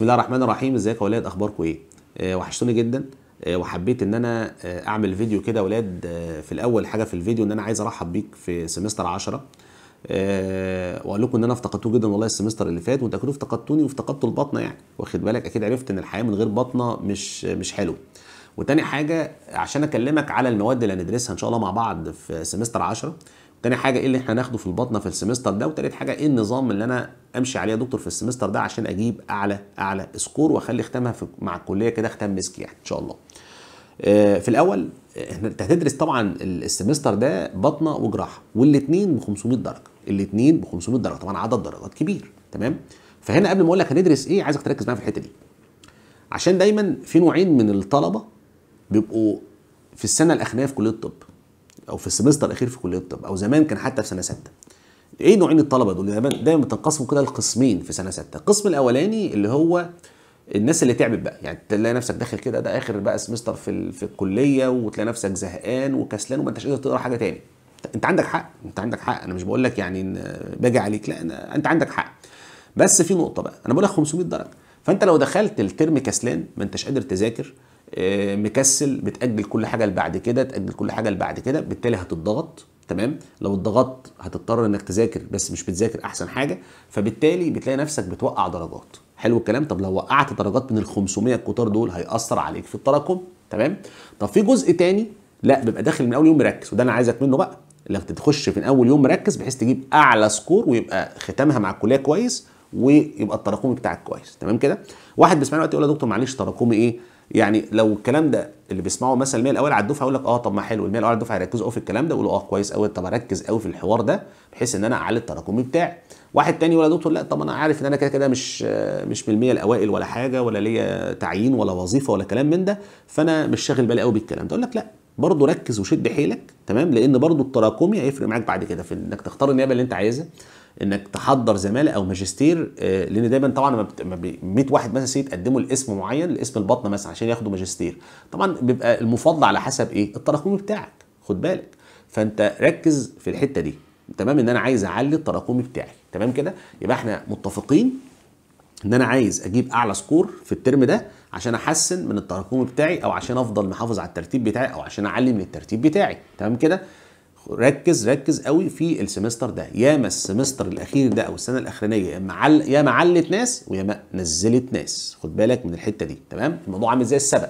بسم الله الرحمن الرحيم ازيك يا ولاد اخباركم ايه آه، وحشتوني جدا آه، وحبيت ان انا آه، اعمل فيديو كده يا ولاد في الاول حاجه في الفيديو ان انا عايز ارحب بيك في سمستر 10 واقول لكم ان انا افتقدتوه جدا والله السمستر اللي فات وانتوا كنتوا افتقدتوني وافتقدتوا البطنه يعني واخد بالك اكيد عرفت ان الحياه من غير بطنه مش مش حلو وتاني حاجه عشان اكلمك على المواد اللي هندرسها ان شاء الله مع بعض في سمستر 10 تاني حاجه ايه اللي احنا هناخده في البطنه في السمستر ده وتالت حاجه ايه النظام اللي انا امشي عليه يا دكتور في السمستر ده عشان اجيب اعلى اعلى سكور واخلي ختامها في مع الكليه كده ختام مسكي يعني ان شاء الله آه، في الاول آه، انت هتدرس طبعا السمستر ده بطنه وجراحه والاثنين ب 500 درجه الاثنين ب 500 درجه طبعا عدد درجات كبير تمام فهنا قبل ما اقول لك هندرس ايه عايزك تركز معايا في الحته دي عشان دايما في نوعين من الطلبه بيبقوا في السنه الاخرانيه في كليه الطب او في السمستر الاخير في كليه الطب او زمان كان حتى في سنه سته ايه نوعين الطلبه دول دايما بتنقسموا كده لقسمين في سنه سته القسم الاولاني اللي هو الناس اللي تعبت بقى يعني تلاقي نفسك داخل كده ده اخر بقى سمستر في في الكليه وتلاقي نفسك زهقان وكسلان وما انتش قادر تقرا حاجه تاني انت عندك حق انت عندك حق انا مش بقول لك يعني باجي عليك لا انت عندك حق بس في نقطه بقى انا بقول لك 500 درجه فانت لو دخلت الترم كسلان ما انتش قادر تذاكر آه، مكسل بتاجل كل حاجه لبعد كده تاجل كل حاجه لبعد كده بالتالي هتضغط تمام لو اتضغطت هتضطر انك تذاكر بس مش بتذاكر احسن حاجه فبالتالي بتلاقي نفسك بتوقع درجات حلو الكلام طب لو وقعت درجات من ال 500 الكتار دول هياثر عليك في التراكم تمام طب في جزء تاني لا بيبقى داخل من اول يوم مركز وده انا عايزك منه بقى انك تخش من اول يوم مركز بحيث تجيب اعلى سكور ويبقى ختامها مع الكليه كويس ويبقى التراكمي بتاعك كويس تمام كده واحد بيسمعني دلوقتي يقول يا دكتور معلش تراكمي ايه يعني لو الكلام ده اللي بيسمعه مثلا المية الاول على الدفعه يقول لك اه طب ما حلو المية الاول على الدفعه هيركزوا قوي في الكلام ده يقولوا اه كويس قوي طب اركز قوي في الحوار ده بحيث ان انا اعلي التراكمي بتاعي واحد تاني ولا دكتور لا طب انا عارف ان انا كده كده مش مش من المية الاوائل ولا حاجه ولا ليا تعيين ولا وظيفه ولا كلام من ده فانا مش شاغل بالي قوي بالكلام ده اقول لك لا برضه ركز وشد حيلك تمام لان برضه التراكمي هيفرق معاك بعد كده في انك تختار النيابه اللي انت عايزها انك تحضر زماله او ماجستير آه، لان دايما طبعا لما 100 واحد مثلا يتقدموا لاسم معين لاسم البطنه مثلا عشان ياخدوا ماجستير طبعا بيبقى المفضل على حسب ايه التراكمي بتاعك خد بالك فانت ركز في الحته دي تمام ان انا عايز اعلي التراكمي بتاعي تمام كده يبقى احنا متفقين ان انا عايز اجيب اعلى سكور في الترم ده عشان احسن من التراكمي بتاعي او عشان افضل محافظ على الترتيب بتاعي او عشان اعلي من الترتيب بتاعي تمام كده ركز ركز قوي في السمستر ده ياما السمستر الاخير ده او السنه الاخرانيه يا معل يا ما علت ناس ويا ما نزلت ناس خد بالك من الحته دي تمام الموضوع عامل زي السبق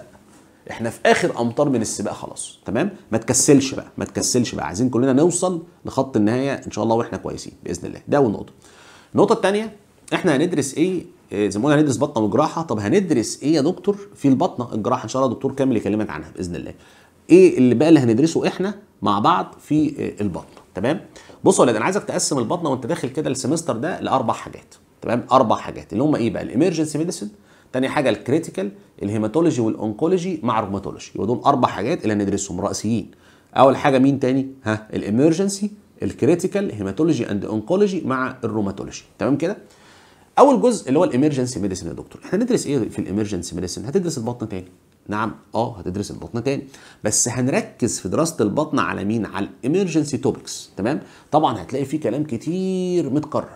احنا في اخر امطار من السباق خلاص تمام ما تكسلش بقى ما تكسلش بقى عايزين كلنا نوصل لخط النهايه ان شاء الله واحنا كويسين باذن الله ده اول نقطه النقطه الثانيه احنا هندرس ايه آه، زي ما قلنا هندرس بطنه وجراحه طب هندرس ايه يا دكتور في البطنه الجراحه ان شاء الله دكتور كامل يكلمك عنها باذن الله ايه اللي بقى اللي هندرسه احنا مع بعض في البطن تمام بص يا ولاد انا عايزك تقسم البطنه وانت داخل كده السمستر ده لاربع حاجات تمام اربع حاجات اللي هم ايه بقى الامرجنسي ميديسن تاني حاجه الكريتيكال الهيماتولوجي والانكولوجي مع الروماتولوجي يبقى دول اربع حاجات اللي هندرسهم راسيين اول حاجه مين تاني ها الامرجنسي الكريتيكال هيماتولوجي اند انكولوجي مع الروماتولوجي تمام كده اول جزء اللي هو الامرجنسي ميديسن يا دكتور احنا ندرس ايه في الامرجنسي ميديسن هتدرس البطن تاني نعم اه هتدرس البطن تاني بس هنركز في دراسه البطن على مين على الامرجنسي توبكس تمام طبعا هتلاقي فيه كلام كتير متكرر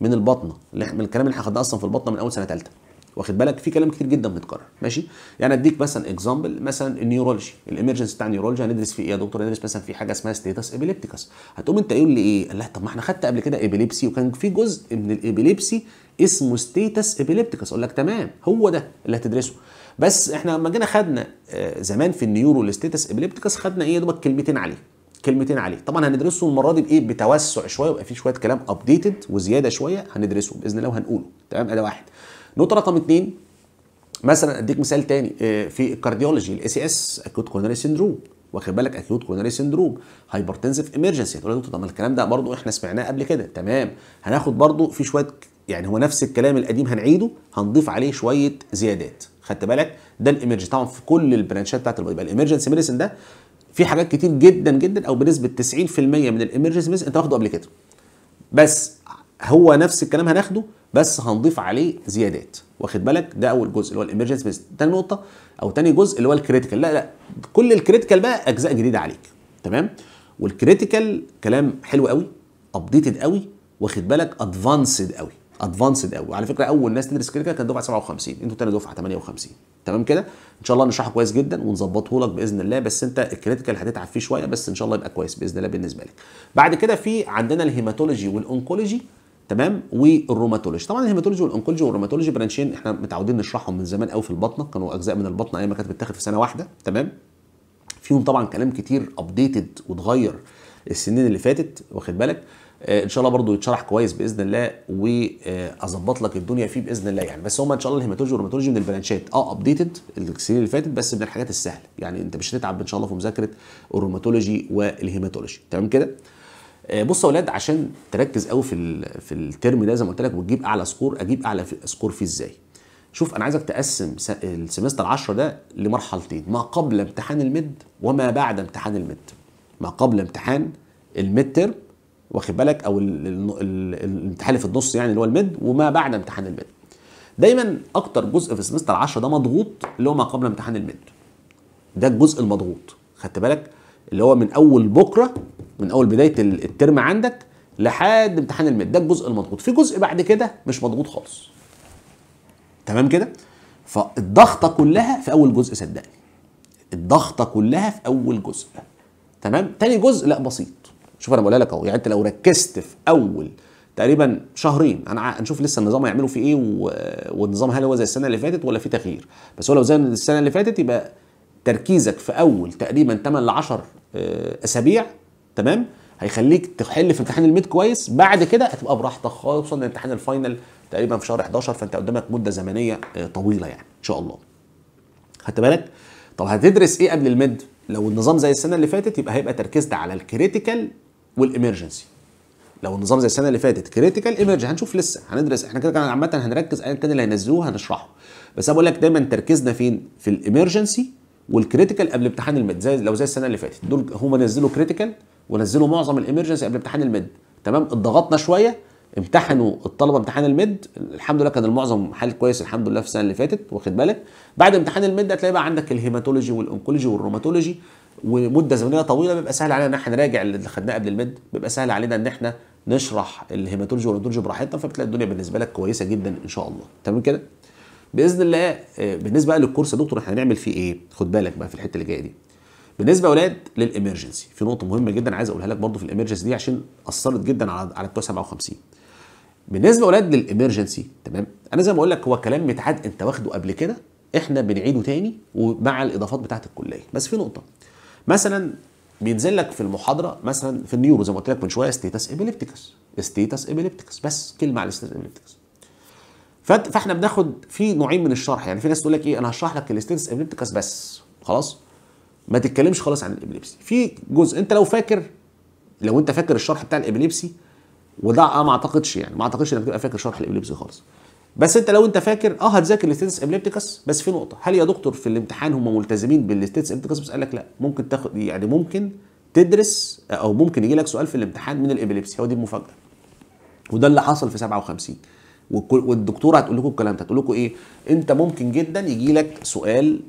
من البطنه من الكلام اللي احنا خدناه اصلا في البطنه من اول سنه ثالثه واخد بالك في كلام كتير جدا متكرر ماشي يعني اديك مثلا اكزامبل مثلا النيورولوجي الامرجنس بتاع النيورولوجي هندرس فيه ايه يا دكتور هندرس مثلا في حاجه اسمها ستيتس ابيليبتيكس هتقوم انت قايل لي ايه قال لها طب ما احنا خدت قبل كده ابيليبسي وكان في جزء من الابيليبسي اسمه ستيتس ابيليبتيكس اقول لك تمام هو ده اللي هتدرسه بس احنا لما جينا خدنا آه، زمان في النيورو الستيتس ابيليبتيكس خدنا ايه دوبك كلمتين عليه كلمتين عليه طبعا هندرسه المره دي بايه بتوسع شويه ويبقى فيه شويه كلام ابديتد وزياده شويه هندرسه باذن الله وهنقوله تمام ادي واحد نقطه رقم اثنين مثلا اديك مثال تاني آه، في الكارديولوجي الاي سي اس اكيوت كوناري سندروم واخد بالك اكيوت كوناري سندروم هايبرتنسف ايمرجنسي تقول لي طب الكلام ده برضو احنا سمعناه قبل كده تمام هناخد برضو في شويه يعني هو نفس الكلام القديم هنعيده هنضيف عليه شويه زيادات خدت بالك ده الامرجنسي طبعا في كل البرانشات بتاعت البادي يبقى الامرجنسي ميديسن ده في حاجات كتير جدا جدا او بنسبه 90% من الامرجنسي انت واخده قبل كده بس هو نفس الكلام هناخده بس هنضيف عليه زيادات واخد بالك ده اول جزء اللي هو الامرجنسي تاني نقطه او تاني جزء اللي هو الكريتيكال لا لا كل الكريتيكال بقى اجزاء جديده عليك تمام والكريتيكال كلام حلو قوي ابديتد قوي واخد بالك ادفانسد قوي ادفانسد قوي وعلى فكره اول ناس تدرس كريتيكال كانت دفعه 57 انتوا تاني دفعه 58 تمام كده ان شاء الله نشرحه كويس جدا ونظبطه لك باذن الله بس انت الكريتيكال هتتعب فيه شويه بس ان شاء الله يبقى كويس باذن الله بالنسبه لك بعد كده في عندنا الهيماتولوجي والانكولوجي تمام والروماتولوجي طبعا الهيماتولوجي والانكولوجي والروماتولوجي برانشين احنا متعودين نشرحهم من زمان قوي في البطنه كانوا اجزاء من البطنه ايام ما كانت بتتاخد في سنه واحده تمام فيهم طبعا كلام كتير ابديتد وتغير السنين اللي فاتت واخد بالك آه، ان شاء الله برضو يتشرح كويس باذن الله واظبط آه، لك الدنيا فيه باذن الله يعني بس هما ان شاء الله الهيماتولوجي والروماتولوجي من البرانشات اه ابديتد السنين اللي فاتت بس من الحاجات السهله يعني انت مش هتتعب ان شاء الله في مذاكره الروماتولوجي والهيماتولوجي تمام كده آه، بص يا اولاد عشان تركز قوي في في الترم ده زي ما قلت لك وتجيب اعلى سكور اجيب اعلى سكور فيه ازاي شوف انا عايزك تقسم السمستر 10 ده لمرحلتين ما قبل امتحان الميد وما بعد امتحان الميد ما قبل امتحان الميد ترم واخد بالك او الامتحان اللي في النص يعني اللي هو الميد وما بعد امتحان الميد دايما اكتر جزء في السمستر 10 ده مضغوط اللي هو ما قبل امتحان الميد ده الجزء المضغوط خدت بالك اللي هو من اول بكره من اول بدايه الترم عندك لحد امتحان الميد ده الجزء المضغوط في جزء بعد كده مش مضغوط خالص تمام كده فالضغطه كلها في اول جزء صدقني الضغطه كلها في اول جزء تمام تاني جزء لا بسيط شوف انا بقولها لك اهو يعني انت لو ركزت في اول تقريبا شهرين انا هنشوف لسه النظام هيعملوا فيه ايه و... والنظام هل هو زي السنه اللي فاتت ولا في تغيير بس هو لو زي السنه اللي فاتت يبقى تركيزك في اول تقريبا 8 ل 10 اسابيع تمام هيخليك تحل في امتحان الميد كويس بعد كده هتبقى براحتك خالص امتحان الفاينل تقريبا في شهر 11 فانت قدامك مده زمنيه آه، طويله يعني ان شاء الله خدت بالك طب هتدرس ايه قبل الميد لو النظام زي السنه اللي فاتت يبقى هيبقى تركيزنا على الكريتيكال والامرجنسي لو النظام زي السنه اللي فاتت كريتيكال ايمرجنسي هنشوف لسه هندرس احنا كده كان عامه هنركز ايا كان اللي هينزلوه هنشرحه بس انا بقول لك دايما تركيزنا فين في الامرجنسي والكريتيكال قبل امتحان الميد زي لو زي السنه اللي فاتت دول هما نزلوا كريتيكال ونزلوا معظم الامرجنسي قبل امتحان الميد تمام اتضغطنا شويه امتحنوا الطلبه امتحان الميد الحمد لله كان المعظم حال كويس الحمد لله في السنه اللي فاتت واخد بالك بعد امتحان الميد هتلاقي بقى عندك الهيماتولوجي والانكولوجي والروماتولوجي ومده زمنيه طويله بيبقى سهل علينا ان احنا نراجع اللي خدناه قبل الميد بيبقى سهل علينا ان احنا نشرح الهيماتولوجي والروماتولوجي براحتنا فبتلاقي الدنيا بالنسبه لك كويسه جدا ان شاء الله تمام كده باذن الله آه، بالنسبه للكورس يا دكتور احنا هنعمل فيه ايه خد بالك بقى في الحته اللي جايه دي بالنسبه يا اولاد للامرجنسي في نقطه مهمه جدا عايز اقولها لك برضو في الامرجنسي دي عشان اثرت جدا على على بتوع 57 بالنسبه يا اولاد للامرجنسي تمام انا زي ما بقول لك هو كلام متعاد انت واخده قبل كده احنا بنعيده تاني ومع الاضافات بتاعه الكليه بس في نقطه مثلا بينزل لك في المحاضره مثلا في النيورو زي ما قلت لك من شويه ستيتس ايبيليبتيكس ستيتس ايبيليبتيكس بس كلمه على ستيتس ايبيليبتيكس فاحنا بناخد في نوعين من الشرح يعني في ناس تقول لك ايه انا هشرح لك الستيتس ايبيليبتيكس بس خلاص ما تتكلمش خالص عن الابليبسي في جزء انت لو فاكر لو انت فاكر الشرح بتاع الابليبسي وده اه ما اعتقدش يعني ما اعتقدش انك تبقى فاكر شرح الابليبسي خالص بس انت لو انت فاكر اه هتذاكر الاستاتس ابليبتيكس بس في نقطه هل يا دكتور في الامتحان هم ملتزمين بالاستاتس ابليبتيكس بس قال لك لا ممكن تاخد يعني ممكن تدرس او ممكن يجي لك سؤال في الامتحان من الابليبسي هو دي المفاجاه وده اللي حصل في 57 والدكتوره هتقول لكم الكلام ده هتقول لكم ايه انت ممكن جدا يجي لك سؤال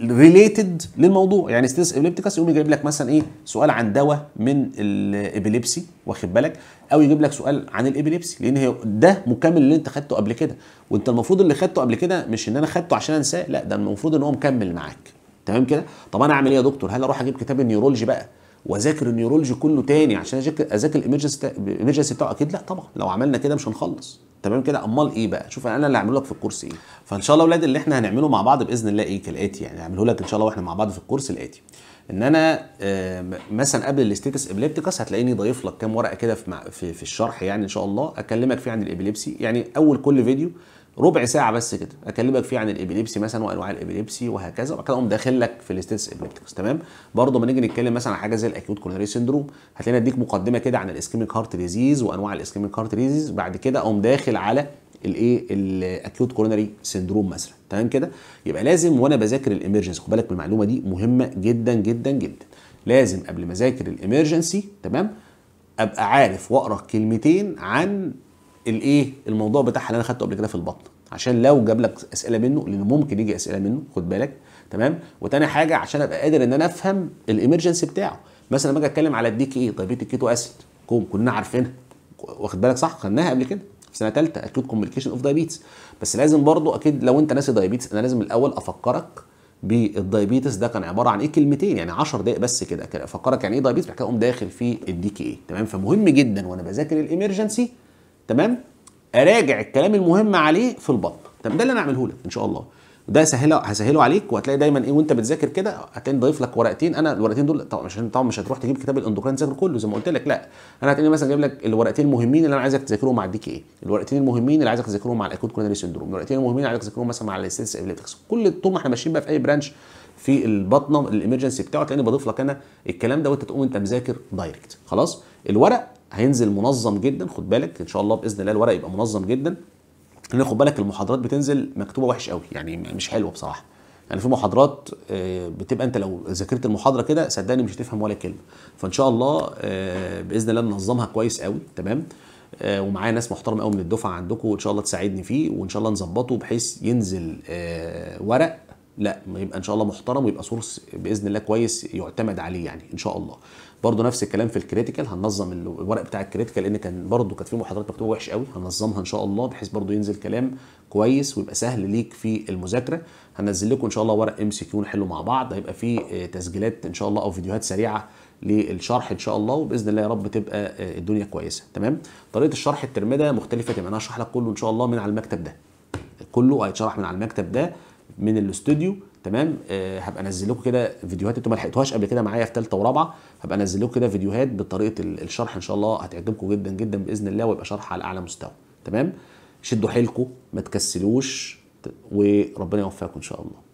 ريليتد للموضوع يعني ستيس ابليبتيكس يقوم يجيب لك مثلا ايه سؤال عن دواء من الابيليبسي واخد بالك او يجيب لك سؤال عن الابيليبسي لان هي ده مكمل اللي انت خدته قبل كده وانت المفروض اللي خدته قبل كده مش ان انا خدته عشان انساه لا ده المفروض ان هو مكمل معاك تمام كده طب انا اعمل ايه يا دكتور هل اروح اجيب كتاب النيورولوجي بقى واذاكر النيورولوجي كله تاني عشان اذاكر اذاكر الامرجنسي بتاعه اكيد لا طبعا لو عملنا كده مش هنخلص تمام كده امال ايه بقى شوف انا اللي هعمله لك في الكورس ايه فان شاء الله اولاد اللي احنا هنعمله مع بعض باذن الله ايه كالاتي يعني هعمله لك ان شاء الله واحنا مع بعض في الكورس الاتي ان انا مثلا قبل الاستيتس ابليبتيكس هتلاقيني ضايف لك كام ورقه كده في, في في الشرح يعني ان شاء الله اكلمك فيه عن الابليبسي يعني اول كل فيديو ربع ساعه بس كده اكلمك فيه عن الابيليبسي مثلا وانواع الابيليبسي وهكذا وبعد كده اقوم داخل لك في الاستيتس ابيليبتكس تمام برضه لما نيجي نتكلم مثلا عن حاجه زي الاكيوت كورنري سيندروم هتلاقينا اديك مقدمه كده عن الاسكيميك هارت ديزيز وانواع الاسكيميك هارت ديزيز بعد كده اقوم داخل على الايه الاكيوت كورونري سندروم مثلا تمام كده يبقى لازم وانا بذاكر الامرجنسي خد بالك من المعلومه دي مهمه جدا جدا جدا لازم قبل ما اذاكر الامرجنسي تمام ابقى عارف واقرا كلمتين عن الايه الموضوع بتاعها اللي انا خدته قبل كده في البطن عشان لو جاب لك اسئله منه لان ممكن يجي اسئله منه خد بالك تمام وتاني حاجه عشان ابقى قادر ان انا افهم الامرجنسي بتاعه مثلا لما اجي اتكلم على الدي كي ايه دايبيتي كيتو اسيد كوم كلنا عارفينها واخد بالك صح خدناها قبل كده في سنه ثالثه اكيد كوميونيكيشن اوف دايابيتس بس لازم برضو اكيد لو انت ناسي دايابيتس انا لازم الاول افكرك بالدايابيتس ده كان عباره عن ايه كلمتين يعني 10 دقائق بس كده افكرك يعني ايه دايابيتس بعد كده اقوم داخل في الدي كي إيه. تمام فمهم جدا وانا بذاكر الامرجنسي تمام اراجع الكلام المهم عليه في البطن طب ده اللي انا اعمله لك ان شاء الله ده سهله هسهله عليك وهتلاقي دايما ايه وانت بتذاكر كده هتلاقي ضايف لك ورقتين انا الورقتين دول طبعا مش طبعا مش هتروح تجيب كتاب الاندوكرين تذاكر كله زي ما قلت لك لا انا هتلاقي مثلا جايب لك الورقتين المهمين اللي انا عايزك تذاكرهم مع كي ايه الورقتين المهمين اللي عايزك تذاكرهم مع الاكوت كوناري سندروم الورقتين المهمين اللي عايزك تذاكرهم مثلا مع الاستنس ابليتكس كل طول ما احنا ماشيين بقى في اي برانش في البطنه الامرجنسي بتاعه تلاقيني بضيف لك انا الكلام ده وانت تقوم انت مذاكر دايركت خلاص الورق هينزل منظم جدا خد بالك ان شاء الله باذن الله الورق يبقى منظم جدا لان خد بالك المحاضرات بتنزل مكتوبه وحش قوي يعني مش حلوه بصراحه يعني في محاضرات آه، بتبقى انت لو ذاكرت المحاضره كده صدقني مش هتفهم ولا كلمه فان شاء الله آه، باذن الله ننظمها كويس قوي تمام آه، ومعايا ناس محترمه قوي من الدفعه عندكم وان شاء الله تساعدني فيه وان شاء الله نظبطه بحيث ينزل ورق لا يبقى ان شاء الله محترم ويبقى سورس باذن الله كويس يعتمد عليه يعني ان شاء الله برضه نفس الكلام في الكريتيكال هننظم الورق بتاع الكريتيكال لان كان برضه كانت فيه محاضرات مكتوبه وحش قوي هننظمها ان شاء الله بحيث برضه ينزل كلام كويس ويبقى سهل ليك في المذاكره هنزل لكم ان شاء الله ورق ام سي كيو نحله مع بعض هيبقى فيه آه، تسجيلات ان شاء الله او فيديوهات سريعه للشرح ان شاء الله وباذن الله يا رب تبقى آه، الدنيا كويسه تمام طريقه الشرح الترمده مختلفه تماما انا هشرح لك كله ان شاء الله من على المكتب ده كله هيتشرح من على المكتب ده من الاستوديو تمام آه هبقى انزل لكم كده فيديوهات انتوا ما لحقتوهاش قبل كده معايا في ثالثه ورابعه هبقى انزل لكم كده فيديوهات بطريقه الشرح ان شاء الله هتعجبكم جدا جدا باذن الله ويبقى شرح على اعلى مستوى تمام شدوا حيلكم ما تكسلوش وربنا يوفقكم ان شاء الله